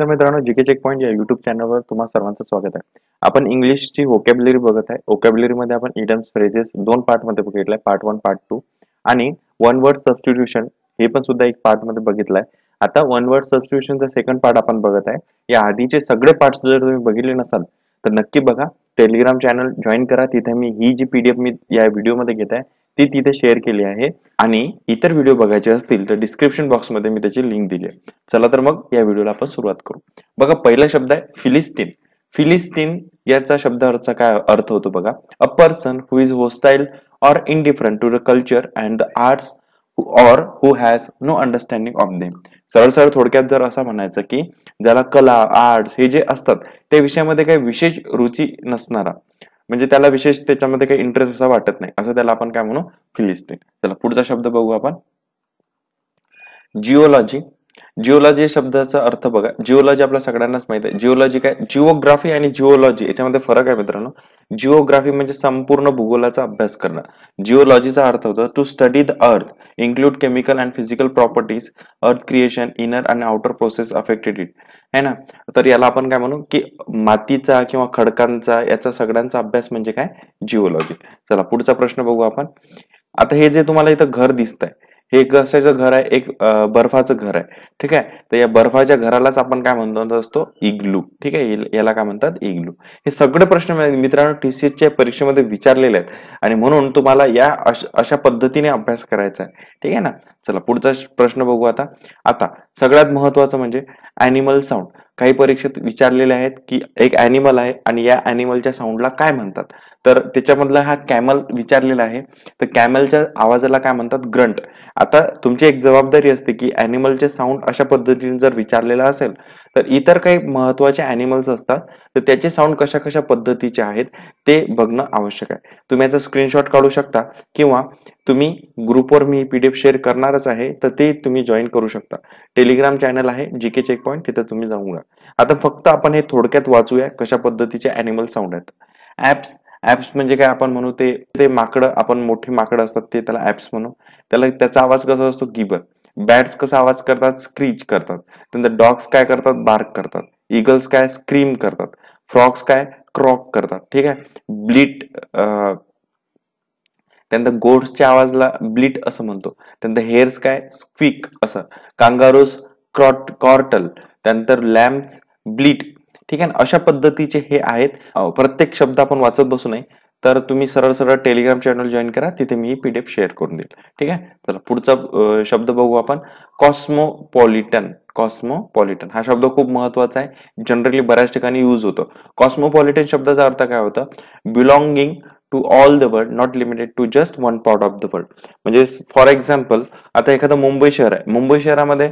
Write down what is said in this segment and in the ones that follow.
नमस्कार मित्रांनो G check point या युट्यूब चॅनलवर तुम्हाला सर्वांचं स्वागत आहे आपण इंग्लिशची वोकॅबलरी बघत आहे मध्ये आपण इडम्स फ्रेजेस दोन पार्ट मध्ये बघितलाय पार्ट वन पार्ट टू आणि वन वर्ड सबस्टिट्यूशन हे पण सुद्धा एक पार्ट मध्ये बघितलाय आता वन वर्ड सबस्टिट्यूशनचा सेकंड पार्ट आपण बघत आहे या आधीचे सगळे पार्ट जर तुम्ही बघितले नसाल तर नक्की बघा टेलिग्राम चॅनल जॉईन करा तिथे मी ही जी पीडीएफ मी या व्हिडिओमध्ये घेत आहे ती तिथे शेअर केली आहे आणि इतर व्हिडिओ बघायचे असतील तर डिस्क्रिप्शन बॉक्समध्ये मी त्याची लिंक दिली आहे चला तर मग या व्हिडिओला आपण सुरुवात करू बघा पहिला शब्द आहे फिलिस्तीन फिलिस्तीन याचा शब्द अर्थ काय अर्थ होतो बघा a person who is hostile or indifferent to the culture and the arts or who has no understanding of them सरळ सरळ थोडक्यात जर असं म्हणायचं की ज्याला कला आर्ट्स हे जे असतात त्या विषयामध्ये काही विशेष रुची नसणारा म्हणजे त्याला विशेष त्याच्यामध्ये काही इंटरेस्ट असा वाटत नाही असं त्याला आपण काय म्हणू फिलिस्टिन चला पुढचा शब्द बघू आपण जिओलॉजी जिओलॉजी शब्दाचा अर्थ बघा जिओलॉजी आपल्या सगळ्यांनाच माहित आहे जिओलॉजी काय जिओग्राफी आणि जिओलॉजी याच्यामध्ये फरक आहे मित्रांनो जिओग्राफी म्हणजे संपूर्ण भूगोलाचा अभ्यास करणं जिओलॉजीचा अर्थ होता to study the earth include chemical and physical properties earth creation inner and outer process affected it है ना तर याला आपण काय म्हणू की मातीचा किंवा खडकांचा याचा सगळ्यांचा अभ्यास म्हणजे काय जिओलॉजी चला पुढचा प्रश्न बघू आपण आता हे जे तुम्हाला इथं घर दिसतंय हे कशाचं घर आहे एक बर्फाचं घर आहे ठीक आहे तर या बर्फाच्या घरालाच आपण काय म्हणतो असतो इग्लू ठीक आहे याला काय म्हणतात इग्लू हे सगळे प्रश्न मित्रांनो टी सी परीक्षेमध्ये विचारलेले आहेत आणि म्हणून तुम्हाला या अशा पद्धतीने अभ्यास करायचा आहे ठीक आहे ना चला पुढचा प्रश्न बघू आता आता सगळ्यात महत्वाचं म्हणजे अॅनिमल साऊंड काही परीक्षेत विचारलेले आहेत की एक ॲनिमल आहे आणि या ॲनिमलच्या साऊंडला काय म्हणतात तर त्याच्यामधला हा कॅमल विचारलेला आहे तर कॅमलच्या आवाजाला काय म्हणतात ग्रंट आता तुमची एक जबाबदारी असते की ॲनिमलचे साऊंड अशा पद्धतीने जर विचारलेला असेल तर इतर काही महत्वाचे अॅनिमल्स असतात तर त्याचे साऊंड कशा कशा पद्धतीचे आहेत ते बघणं आवश्यक आहे तुम्ही याचा स्क्रीनशॉट काढू शकता किंवा तुम्ही ग्रुपवर मी पी डी एफ शेअर करणारच आहे तर ते तुम्ही जॉईन करू शकता टेलिग्राम चॅनल आहे जी के चेक पॉईंट तिथं तुम्ही जाऊ आता फक्त आपण हे थोडक्यात वाचूया कशा पद्धतीचे अॅनिमल साऊंड आहेत ऍप्स ऍप्स म्हणजे काय आपण म्हणू ते ते माकडं आपण मोठे माकडं असतात ते त्याला ऍप्स म्हणू त्याला त्याचा आवाज कसा असतो गिबर बॅट्स कसा आवाज करतात स्क्रीच करतात त्यानंतर डॉग्स काय करतात बार्क करतात इगल्स काय स्क्रीम करतात फ्रॉक्स काय क्रॉक करतात ठीक आहे ब्लिट त्यानंतर गोड्सच्या आवाजला ब्लिट असं म्हणतो त्यानंतर हेअर्स काय स्क्विक असं कांगारोस क्रॉट कॉर्टल त्यानंतर लॅम्प ब्लिट ठीक आहे ना अशा पद्धतीचे हे आहेत प्रत्येक शब्द आपण वाचत बसू नये तर तुम्ही सरळ सरळ टेलिग्राम चॅनल जॉईन करा तिथे मी पी डी शेअर करून देईल ठीक आहे चला पुढचा शब्द बघू आपण कॉस्मोपॉलिटन कॉस्मोपॉलिटन हा शब्द खूप महत्वाचा आहे जनरली बऱ्याच ठिकाणी यूज होतो कॉस्मोपॉलिटन शब्दाचा अर्थ काय होता belonging to all the world not limited to just one part of the world म्हणजे फॉर एक्झाम्पल आता एखादं मुंबई शहर आहे मुंबई शहरामध्ये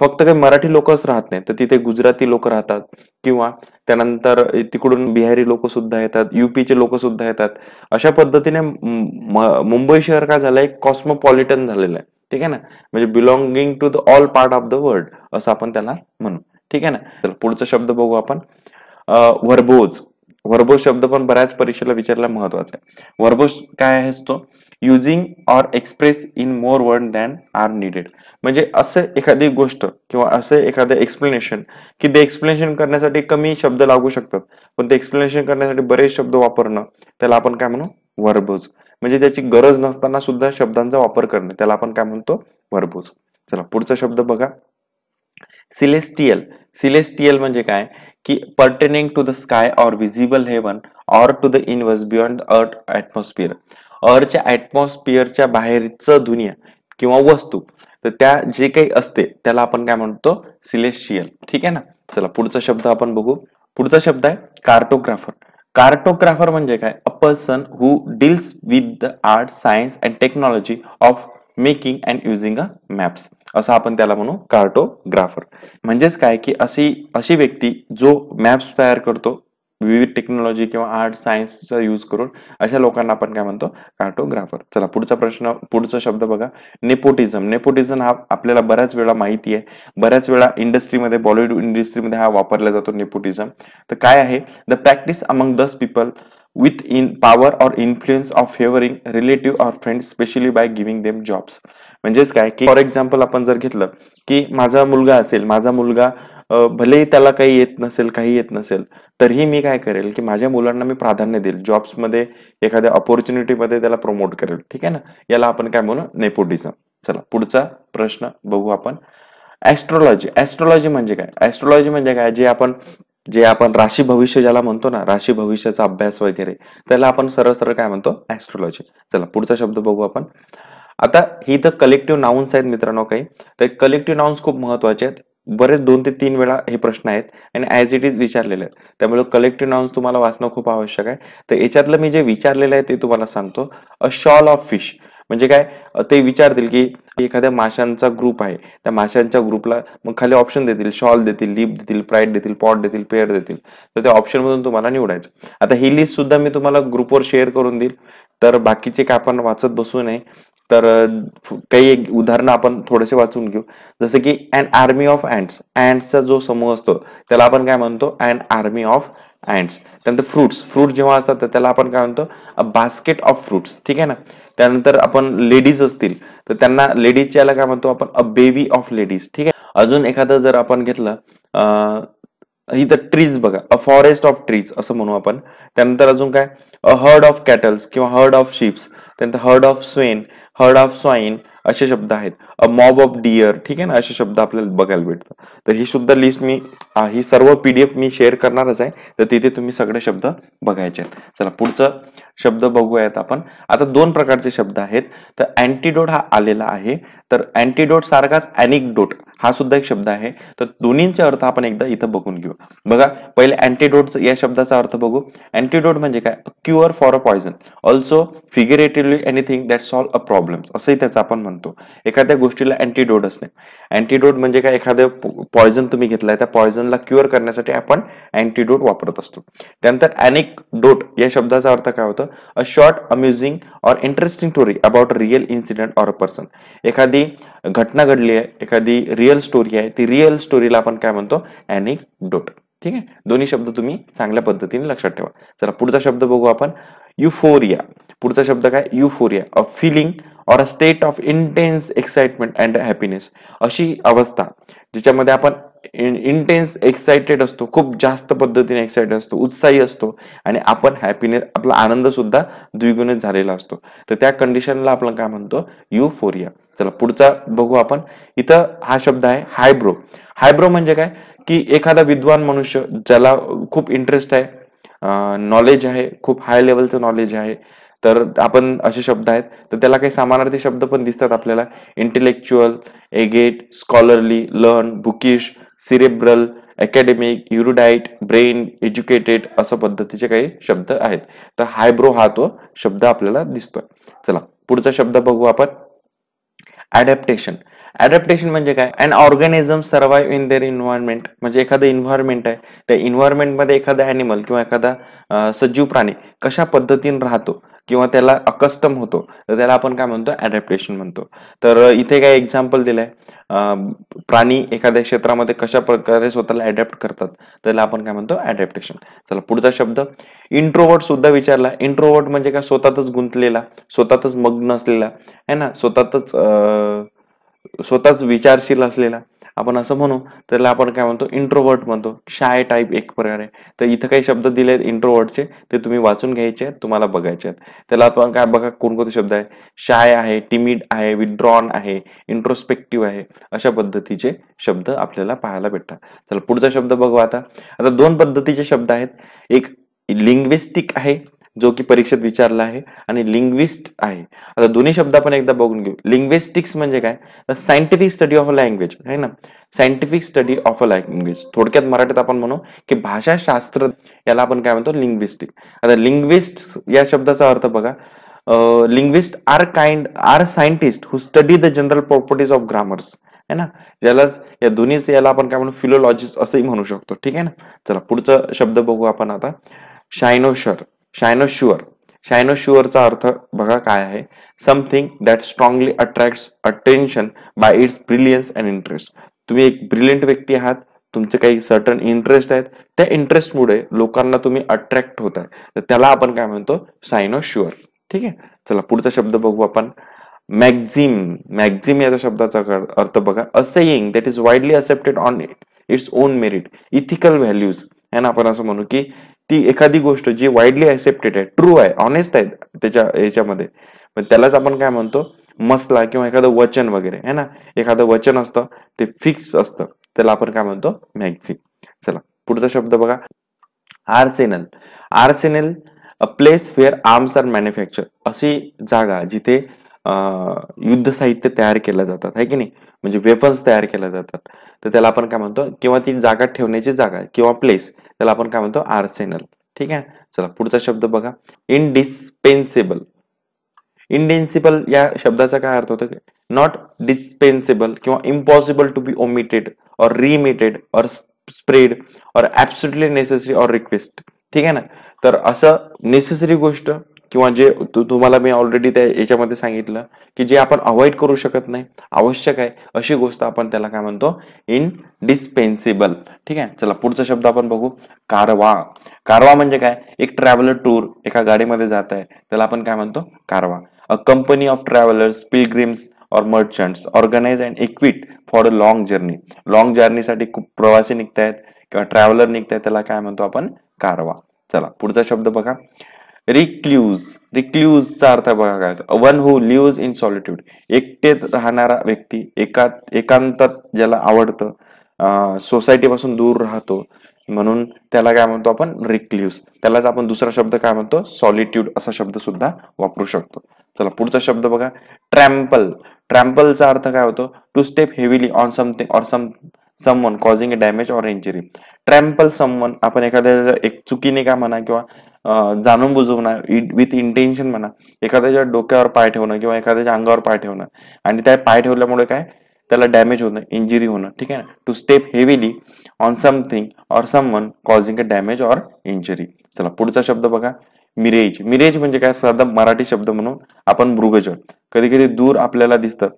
फक्त काही मराठी लोकच राहत नाही तर तिथे गुजराती लोक राहतात किंवा त्यानंतर तिकडून बिहारी लोक सुद्धा येतात युपीचे लोक सुद्धा येतात अशा पद्धतीने मुंबई शहर काय झालं एक कॉस्मोपॉलिटन झालेलं आहे ठीक आहे ना म्हणजे belonging to the all part of the world असं आपण त्याला म्हणू ठीक आहे ना तर पुढचा शब्द बघू आपण वरबोज वर्बो शब्द पण बऱ्याच परीक्षेला विचारला महत्वाचा आहे वर्बो काय आहे असतो using or express in more word than are needed म्हणजे असं एखादी गोष्ट किंवा असं एखादं एक्सप्लेनेशन की ते एक्सप्लेनेशन करण्यासाठी कमी शब्द लागू शकतात पण ते एक्सप्लेनेशन करण्यासाठी बरेच शब्द वापरणं त्याला आपण काय म्हणू वर्बोज म्हणजे त्याची गरज नसताना सुद्धा शब्दांचा वापर करणं त्याला आपण काय म्हणतो वर्बोज चला पुढचा शब्द बघा सिलेस्टियल सिलेस्टियल म्हणजे काय की pertaining to the sky or visible heaven or to the inverse beyond earth atmosphere अर्थच्या ॲटमॉस्फिअरच्या बाहेरचं दुनिया किंवा वस्तू तर त्या जे काही असते त्याला आपण काय म्हणतो सिलेशियल ठीक आहे ना चला पुढचा शब्द आपण बघू पुढचा शब्द आहे कार्टोग्राफर कार्टोग्राफर म्हणजे काय a person who deals with the art science and technology of making and using a maps असं आपण त्याला म्हणू कार्टोग्राफर म्हणजेच काय की अशी अशी व्यक्ती जो मॅप्स तयार करतो विविध टेक्नॉलॉजी किंवा आर्ट सायन्सचा यूज करून अशा लोकांना आपण काय म्हणतो कार्टोग्राफर चला पुढचा प्रश्न पुढचा शब्द बघा नेपोटिझम नेपोटिझम हा आपल्याला बऱ्याच वेळा माहिती आहे बऱ्याच वेळा इंडस्ट्रीमध्ये बॉलिवूड इंडस्ट्रीमध्ये हा वापरला जातो नेपोटिझम तर काय आहे the practice among those people with in power or influence of favoring relative or friends specially by giving them jobs म्हणजेच काय की फॉर एक्झाम्पल आपण जर घेतलं की माझा मुलगा असेल माझा मुलगा भलेही त्याला काही येत नसेल काही येत नसेल तरीही मी काय करेल की माझ्या मुलांना मी प्राधान्य देईल जॉब्समध्ये एखाद्या ऑपॉर्च्युनिटीमध्ये त्याला प्रमोट करेल ठीक आहे ना याला आपण काय म्हणू नेपोटिझम चला पुढचा प्रश्न बघू आपण ॲस्ट्रॉलॉजी ॲस्ट्रॉलॉजी म्हणजे काय ॲस्ट्रॉलॉजी म्हणजे काय जे आपण जे आपण राशी भविष्य ज्याला म्हणतो ना राशी भविष्याचा अभ्यास वगैरे त्याला आपण सरळ सरळ काय म्हणतो ऍस्ट्रोलॉजी चला पुढचा शब्द बघू आपण आता ही तर कलेक्टिव्ह नाउन्स आहेत मित्रांनो काही तर कलेक्टिव्ह नाउन्स खूप महत्वाचे आहेत बरेच दोन ते तीन वेळा हे प्रश्न आहेत आणि ॲज इट इज विचारलेले आहेत त्यामुळे कलेक्टिव्ह नाउन्स तुम्हाला वाचणं खूप आवश्यक आहे तर याच्यातलं मी जे विचारलेलं आहे ते तुम्हाला सांगतो अ शॉल ऑफ फिश म्हणजे काय ते विचारतील की एखाद्या माशांचा ग्रुप आहे त्या माशांच्या ग्रुपला मग खाली ऑप्शन देतील शॉल देतील लिप देतील प्राईड देतील पॉट देतील पेअर देतील तर त्या ऑप्शन मधून तुम्हाला निवडायचं आता ही लिस्ट सुद्धा मी तुम्हाला ग्रुपवर शेअर करून देईल तर बाकीचे काय आपण वाचत बसू नये तर काही एक उदाहरणं आपण थोडेसे वाचून घेऊ जसं की अँड आर्मी ऑफ अँड्स अँड्सचा जो समूह असतो त्याला आपण काय म्हणतो अँड आर्मी ऑफ अँड्स त्यानंतर फ्रुट्स फ्रूट जेव्हा असतात तर त्याला आपण काय म्हणतो अ बास्केट ऑफ फ्रुट्स ठीक आहे ना त्यानंतर आपण लेडीज असतील तर त्यांना लेडीजच्याला काय म्हणतो आपण अ बेबी ऑफ लेडीज ठीक आहे अजून एखादं जर आपण घेतलं तर ट्रीज बघा अ फॉरेस्ट ऑफ ट्रीज असं म्हणू आपण त्यानंतर अजून काय अ हर्ड ऑफ कॅटल्स किंवा हर्ड ऑफ शिप्स त्यानंतर herd of swine herd of swine असे शब्द आहेत अ मॉब ऑफ डिअर ठीक आहे ना असे शब्द आपल्याला बघायला भेटतात तर ही सुद्धा लिस्ट मी ही सर्व पीडीएफ मी शेअर करणारच आहे तर तिथे तुम्ही सगळे शब्द बघायचे आहेत चला पुढचं शब्द बघूयात आपण आता दोन प्रकारचे शब्द आहेत तर अँटीडोट हा आलेला आहे तर अँटीडोट सारखाच अॅनिकडोट हा सुद्धा एक शब्द आहे तर दोन्हींचा अर्थ आपण एकदा इथं बघून घेऊ बघा पहिले अँटीडोट या शब्दाचा अर्थ बघू अँटीडोट म्हणजे काय cure for a poison also figuratively anything that solve a problem असंही त्याचा आपण म्हणतो एखाद्या गोष्टीला अँटीडोट असणे अँटीडोट म्हणजे काय एखादं पॉयझन तुम्ही घेतलाय त्या पॉयझनला क्युअर करण्यासाठी आपण अँटीडोट वापरत असतो त्यानंतर डोट या शब्दाचा अर्थ काय होतं a short amusing or interesting story about real incident or a person एखादी घटना घडली आहे एखादी रिअल स्टोरी आहे ती रिअल स्टोरीला आपण काय म्हणतो डोट ठीक आहे दोन्ही शब्द तुम्ही चांगल्या पद्धतीने लक्षात ठेवा चला पुढचा शब्द बघू आपण युफोरिया पुढचा शब्द काय euphoria a feeling or a state of intense excitement and happiness अशी अवस्था ज्याच्यामध्ये आपण इंटेन्स एक्साइटेड असतो खूप जास्त पद्धतीने एक्साइटेड असतो उत्साही असतो आणि आपण हॅपीनेस आपला आनंद सुद्धा द्विगुणित झालेला असतो तर त्या कंडिशनला आपण काय म्हणतो युफोरिया चला पुढचा बघू आपण इथं हा शब्द आहे हायब्रो हायब्रो म्हणजे काय की एखादा विद्वान मनुष्य ज्याला खूप इंटरेस्ट आहे नॉलेज आहे खूप हाय लेवलचं नॉलेज आहे तर आपण असे शब्द आहेत तर त्याला काही समानार्थी शब्द पण दिसतात आपल्याला intellectual egghead scholarly learn bookish cerebral academic erudite brain educated असं पद्धतीचे काही शब्द आहेत तर हायब्रो हा तो शब्द आपल्याला दिसतोय चला पुढचा शब्द बघू आपण ॲडॅप्टेशन ऍडॅप्टेशन म्हणजे काय an organism survive in their environment म्हणजे एखादं इन्व्हायरमेंट आहे त्या इन्व्हायरमेंटमध्ये एखादा ॲनिमल किंवा एखादा सजीव प्राणी कशा पद्धतीने राहतो किंवा त्याला अकस्टम होतो तर त्याला आपण काय म्हणतो ऍडॅप्टेशन म्हणतो तर इथे काय एक्झाम्पल दिलाय प्राणी एखाद्या क्षेत्रामध्ये कशा प्रकारे स्वतःला ॲडॅप्ट करतात त्याला आपण काय म्हणतो ऍडॅप्टेशन चला पुढचा शब्द इंट्रोवर्ट सुद्धा विचारला इंट्रोवर्ट म्हणजे काय स्वतःच गुंतलेला स्वतःच मग्न असलेला आहे ना स्वतःतच स्वतःच विचारशील असलेला आपण असं म्हणू त्याला आपण काय म्हणतो इंट्रोवर्ट म्हणतो शाय टाईप एक प्रकारे तर इथं काही शब्द दिले आहेत इंट्रोवर्टचे ते तुम्ही वाचून घ्यायचे आहेत तुम्हाला बघायचे आहेत त्याला आपण काय बघा कोणकोणते शब्द आहे शाय आहे टिमिड आहे विड्रॉन आहे इंट्रोस्पेक्टिव्ह आहे अशा पद्धतीचे शब्द आपल्याला पाहायला भेटतात चला पुढचा शब्द बघू आता आता दोन पद्धतीचे शब्द आहेत एक लिंग्विस्टिक आहे जो की परीक्षेत विचारला आहे आणि लिंग्विस्ट आहे आता दोन्ही शब्द आपण एकदा बघून घेऊ लिंग्विस्टिक्स म्हणजे काय scientific study of a language आहे ना scientific study of a language थोडक्यात मराठीत आपण म्हणू की भाषाशास्त्र याला आपण काय म्हणतो लिंग्विस्टिक आता लिंग्विस्ट या शब्दाचा अर्थ बघा linguist are kind are scientist who study the general properties of grammars है ना याला या दोन्हीच याला आपण काय म्हणू फिलोलॉजिस्ट असंही म्हणू शकतो ठीक आहे ना चला पुढचा शब्द बघू आपण आता शायनोशर शायनोश्युअर शुअरचा अर्थ बघा काय आहे something that strongly attracts attention by its brilliance and interest तुम्ही एक ब्रिलियंट व्यक्ती आहात तुमचे काही सर्टन इंटरेस्ट आहेत त्या इंटरेस्टमुळे लोकांना तुम्ही अट्रॅक्ट होत तर त्याला आपण काय म्हणतो शुअर ठीक आहे चला पुढचा शब्द बघू आपण मॅक्झिम मॅक्झिम या शब्दाचा अर्थ बघा असे that is widely accepted on it its own merit ethical values आहे ना आपण असं म्हणू की ती एखादी गोष्ट जी वाईडली ऍक्सेप्टेड आहे ट्रू आहे ऑनेस्ट आहे त्याच्या याच्यामध्ये पण त्यालाच आपण काय म्हणतो मसला किंवा एखादं वचन वगैरे है ना एखादं वचन असतं ते फिक्स असतं त्याला आपण काय म्हणतो मॅक्झिम चला पुढचा शब्द बघा arsenal arsenal a place where arms are manufacture अशी जागा जिथे युद्ध साहित्य तयार केलं जातात है की नाही म्हणजे वेपन्स तयार केल्या जातात तर त्याला आपण काय म्हणतो किंवा ती जागा ठेवण्याची जागा किंवा प्लेस त्याला आपण काय म्हणतो आर्सेनल ठीक आहे चला पुढचा शब्द बघा इनडिस्पेन्सेबल इनडेन्सिबल या शब्दाचा काय अर्थ होतो नॉट डिस्पेन्सेबल किंवा impossible to be omitted or remitted or spread or absolutely necessary or request ठीक आहे ना तर असं नेसेसरी गोष्ट किंवा जे तुम्हाला मी ऑलरेडी त्या याच्यामध्ये सांगितलं की जे आपण अवॉइड करू शकत नाही आवश्यक आहे अशी गोष्ट आपण त्याला काय म्हणतो इन डिस्पेन्सिबल ठीक आहे चला पुढचा शब्द आपण बघू कारवा कारवा म्हणजे काय एक ट्रॅव्हलर टूर एका गाडीमध्ये जात आहे त्याला आपण काय म्हणतो caravan a company of travellers pilgrims or merchants organize and equipped for a long journey long जर्नीसाठी खूप प्रवासी निघत आहेत किंवा ट्रॅव्हलर निघत त्याला काय म्हणतो आपण कारवा चला पुढचा शब्द बघा रिक्ल्यूज रिक्ल्यूजचा अर्थ बघा काय one who live in solitude एकटेत राहणारा व्यक्ती एका एकांतात ज्याला आवडतं सोसायटीपासून दूर राहतो म्हणून त्याला काय म्हणतो आपण रिक्ल्यूज त्यालाच आपण दुसरा शब्द काय म्हणतो सॉलिट्यूड असा शब्द सुद्धा वापरू शकतो चला पुढचा शब्द बघा ट्रॅम्पल ट्रॅम्पलचा अर्थ काय होतो to step heavily on something or some someone causing a damage or injury trample someone आपण एखाद्या एक चुकीने का म्हणा किंवा जाणून बुजवून विथ इंटेन्शन म्हणा एखाद्याच्या डोक्यावर पाय ठेवणं किंवा एखाद्याच्या अंगावर पाय ठेवणं आणि त्या पाय ठेवल्यामुळे काय त्याला डॅमेज होणं इंजुरी होणं ठीक आहे ना to step heavily on something or someone causing a damage or injury चला पुढचा शब्द बघा मिरेज मिरेज म्हणजे काय साधा मराठी शब्द म्हणून आपण मृगजळ कधी कधी दूर आपल्याला दिसतं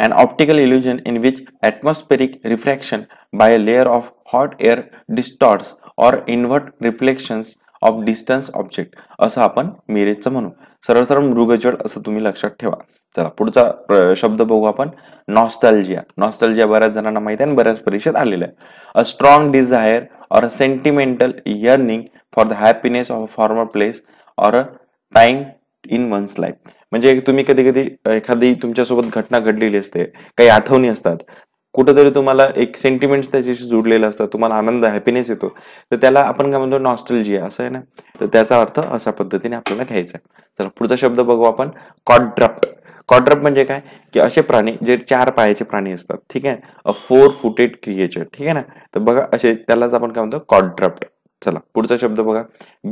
an optical illusion in which atmospheric refraction by a layer of hot air distorts or reflection reflections of distance object असं आपण मिरेजचं म्हणू सरळ सरळ मृगजळ असं तुम्ही लक्षात ठेवा चला पुढचा शब्द बघू आपण नॉस्टॅल्जिया नॉस्टॅल्जिया बऱ्याच जणांना माहिती आहे बऱ्याच परीक्षेत आलेलं आहे a strong desire or a sentimental yearning for the happiness of a former place or a time in one's life म्हणजे तुम्ही कधी कधी एखादी तुमच्यासोबत घटना घडलेली असते काही आठवणी असतात कुठेतरी तुम्हाला एक सेंटिमेंट त्याच्याशी जुडलेलं असतात तुम्हाला आनंद हॅपीनेस येतो तर त्याला आपण काय म्हणतो नॉस्टलजिया असं आहे ना तर त्याचा अर्थ अशा पद्धतीने आपल्याला घ्यायचा आहे तर पुढचा शब्द बघू आपण कॉड्राफ्ट कॉड्रप म्हणजे काय की असे प्राणी जे चार पायाचे प्राणी असतात ठीक आहे अ फोर फुटेड क्रिएचर ठीक आहे ना तर बघा असे त्यालाच आपण काय म्हणतो कॉड्रप्ट चला पुढचा शब्द बघा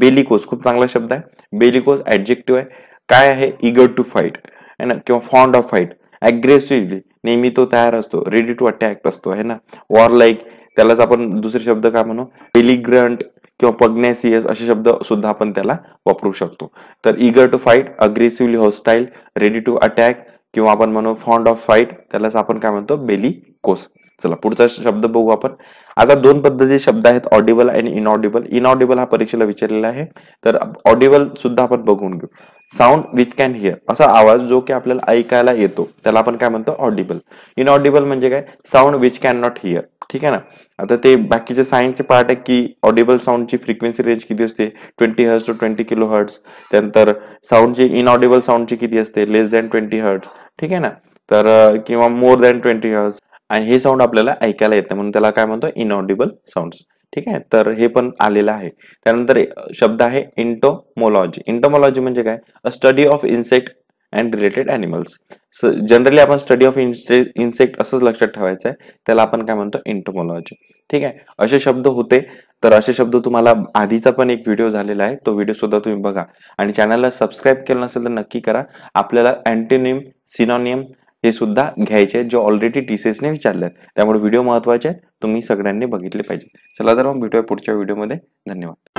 बेलिकोस खूप चांगला शब्द आहे बेलिकोस ऍडजेक्टिव्ह आहे काय आहे इगर टू फाईट है ना किंवा फॉन्ड ऑफ फाईट अग्रेसिव्हली नेहमी तो तयार असतो रेडी टू अटॅक असतो है ना वॉर लाईक त्यालाच आपण दुसरे शब्द काय म्हणू बेलिग्रंट किंवा पग्नेसियस असे शब्द सुद्धा आपण त्याला वापरू शकतो तर eager to fight aggressively hostile ready to attack किंवा आपण म्हणू फॉन्ड ऑफ फाईट त्यालाच आपण काय म्हणतो बेली कोस चला पुढचा शब्द बघू आपण आता दोन पद्धतीचे शब्द आहेत ऑडिबल आणि इनऑडिबल इनऑडिबल हा परीक्षेला विचारलेला आहे तर ऑडिबल सुद्धा आपण बघून घेऊ साऊंड विच कॅन हिअर असा आवाज जो की आपल्याला ऐकायला येतो त्याला आपण काय म्हणतो ऑडिबल इनऑडिबल म्हणजे काय sound which can not hear ठीक आहे ना आता ते बाकीचे सायन्सचे पार्ट आहे की ऑडिबल साऊंडची फ्रिक्वेन्सी रेंज किती असते twenty hertz to twenty kilo hertz त्यानंतर साऊंडची इनऑडिबल साऊंडची किती असते लेस दॅन ट्वेंटी हर्ट्स ठीक आहे ना तर किंवा मोर दॅन ट्वेंटी हर्ट्स आणि हे साऊंड आपल्याला ऐकायला येतं म्हणून त्याला काय म्हणतो इनऑडिबल साऊंड्स ठीक आहे तर हे पण आलेलं आहे त्यानंतर शब्द आहे इंटोमोलॉजी इंटोमोलॉजी म्हणजे काय a study of insect and related animals generally आपण स्टडी ऑफ इन्सेक्ट असंच लक्षात ठेवायचं आहे त्याला आपण काय म्हणतो एंटोमोलॉजी ठीक आहे असे शब्द होते तर असे शब्द तुम्हाला आधीचा पण एक व्हिडिओ झालेला आहे तो व्हिडिओ सुद्धा तुम्ही बघा आणि चॅनलला सबस्क्राईब केलं नसेल तर नक्की करा आपल्याला अँटीनियम सिनॉनियम हे सुद्धा घ्यायचे जे ऑलरेडी टी सी एसने विचारले आहेत त्यामुळे व्हिडिओ महत्वाचे आहेत तुम्ही सगळ्यांनी बघितले पाहिजे चला तर मग भेटूया पुढच्या व्हिडिओमध्ये धन्यवाद